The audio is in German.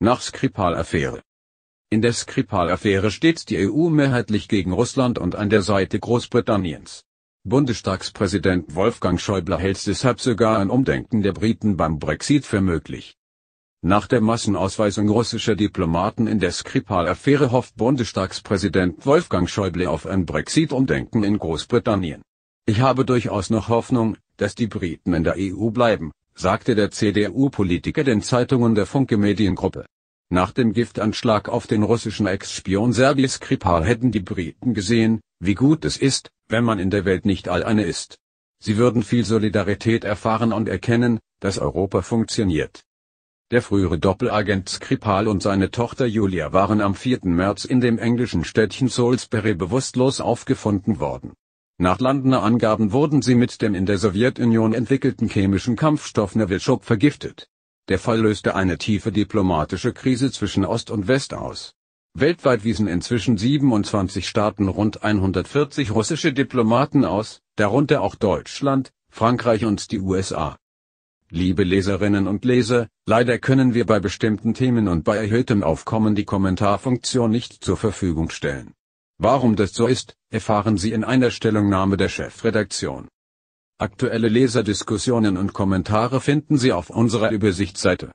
nach Skripal-Affäre. In der Skripal-Affäre steht die EU mehrheitlich gegen Russland und an der Seite Großbritanniens. Bundestagspräsident Wolfgang Schäuble hält deshalb sogar ein Umdenken der Briten beim Brexit für möglich. Nach der Massenausweisung russischer Diplomaten in der Skripal-Affäre hofft Bundestagspräsident Wolfgang Schäuble auf ein Brexit-Umdenken in Großbritannien. Ich habe durchaus noch Hoffnung, dass die Briten in der EU bleiben, sagte der CDU-Politiker den Zeitungen der Funke Mediengruppe. Nach dem Giftanschlag auf den russischen Ex-Spion Sergei Skripal hätten die Briten gesehen, wie gut es ist, wenn man in der Welt nicht alleine ist. Sie würden viel Solidarität erfahren und erkennen, dass Europa funktioniert. Der frühere Doppelagent Skripal und seine Tochter Julia waren am 4. März in dem englischen Städtchen Salisbury bewusstlos aufgefunden worden. Nach landener Angaben wurden sie mit dem in der Sowjetunion entwickelten chemischen Kampfstoff Novichok vergiftet. Der Fall löste eine tiefe diplomatische Krise zwischen Ost und West aus. Weltweit wiesen inzwischen 27 Staaten rund 140 russische Diplomaten aus, darunter auch Deutschland, Frankreich und die USA. Liebe Leserinnen und Leser, leider können wir bei bestimmten Themen und bei erhöhtem Aufkommen die Kommentarfunktion nicht zur Verfügung stellen. Warum das so ist, erfahren Sie in einer Stellungnahme der Chefredaktion. Aktuelle Leserdiskussionen und Kommentare finden Sie auf unserer Übersichtsseite